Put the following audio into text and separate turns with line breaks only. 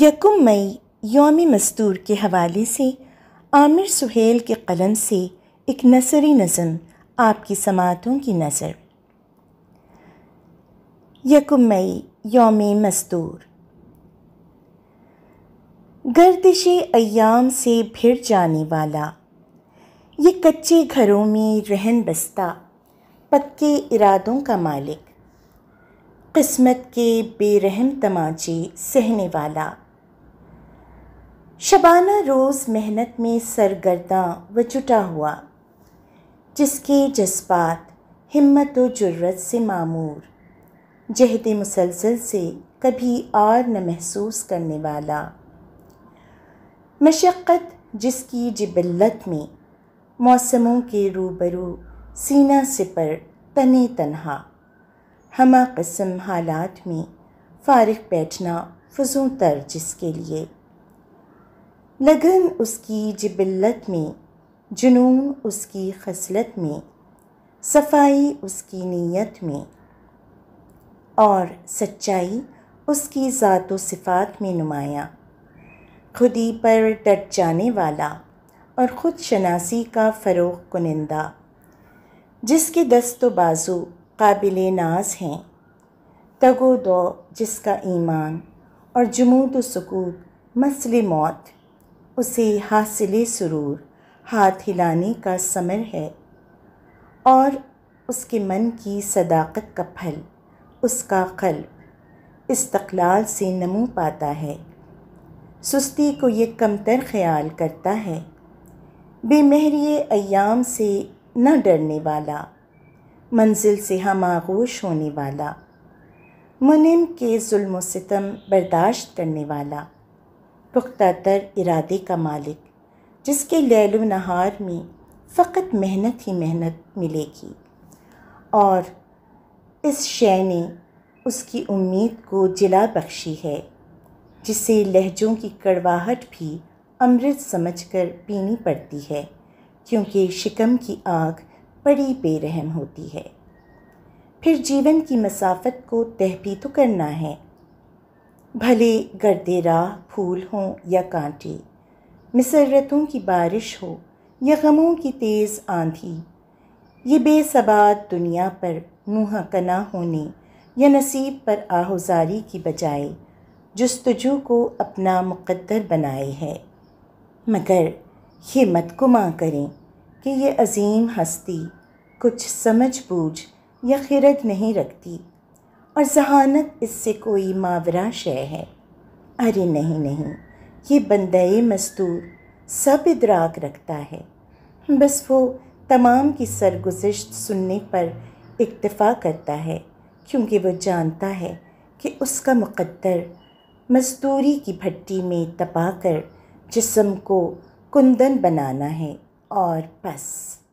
यकुम मई योम मस्तूर के हवाले से आमिर सुहेल के कलम से एक नसरी नज़म आपकी समातों की नज़र यकुम मई योम मस्तूर गर्दिश अयाम से भिड़ जाने वाला ये कच्चे घरों में रहन बस्ता पक्के इरादों का मालिक किस्मत के बेरहम तमाचे सहने वाला शबाना रोज़ मेहनत में सरगर्दा व जुटा हुआ जिसके जज्बात हिम्मत व जुर्रत से मामूर जहद मुसलसल से कभी आर न महसूस करने वाला मशक्क़त जिसकी जिबलत में मौसमों के रूबरू सीना सिपर तने तनहा हमा कसम हालात में फ़ारग़ बैठना फजू तर जिसके लिए लगन उसकी जिबिल्लत में जुनून उसकी खसलत में सफाई उसकी नीयत में और सच्चाई उसकी ज़ात व सिफ़ात में नुमाया खुदी पर डट जाने वाला और ख़ुद शनासी का फ़रोग कुनिंदा जिसके दस्त बाजू काबिल नाज हैं तगो दो जिसका ईमान और जमूद व सकूत मसल मौत उसे हासिल सुरूर हाथ हिलाने का समर है और उसके मन की सदाकत का फल उसका कल्ब इस्तलाल से नमू पाता है सुस्ती को ये कमतर ख्याल करता है बेमहरी अयाम से न डरने वाला मंजिल से हम आगोश होने वाला मुनिम के जुल्म सितम बर्दाश्त करने वाला पुख्तर इरादे का मालिक जिसके लैल नहार में फ़कत मेहनत ही मेहनत मिलेगी और इस शय ने उसकी उम्मीद को जिला बख्शी है जिसे लहजों की कड़वाहट भी अमृत समझकर पीनी पड़ती है क्योंकि शिकम की आग बड़ी बेरहम होती है फिर जीवन की मसाफत को तह भी तो करना है भले गर्दे राह फूल हों या कांटे मसरतों की बारिश हो या गमों की तेज़ आंधी ये बेसबात दुनिया पर मुँह कना होने या नसीब पर आहुजारी की बजाय जस्तजु को अपना मुकद्दर बनाए है मगर ये मत गुमा करें कि ये अजीम हस्ती कुछ समझ बूझ या खिरद नहीं रखती और जहानत इससे कोई मावरा शय है अरे नहीं नहीं ये बंदे मस्तूर सब इदराक रखता है बस वो तमाम की सरगुजश्त सुनने पर इतफा करता है क्योंकि वो जानता है कि उसका मुकद्दर मजदूरी की भट्टी में तपाकर जिस्म को कुंदन बनाना है और बस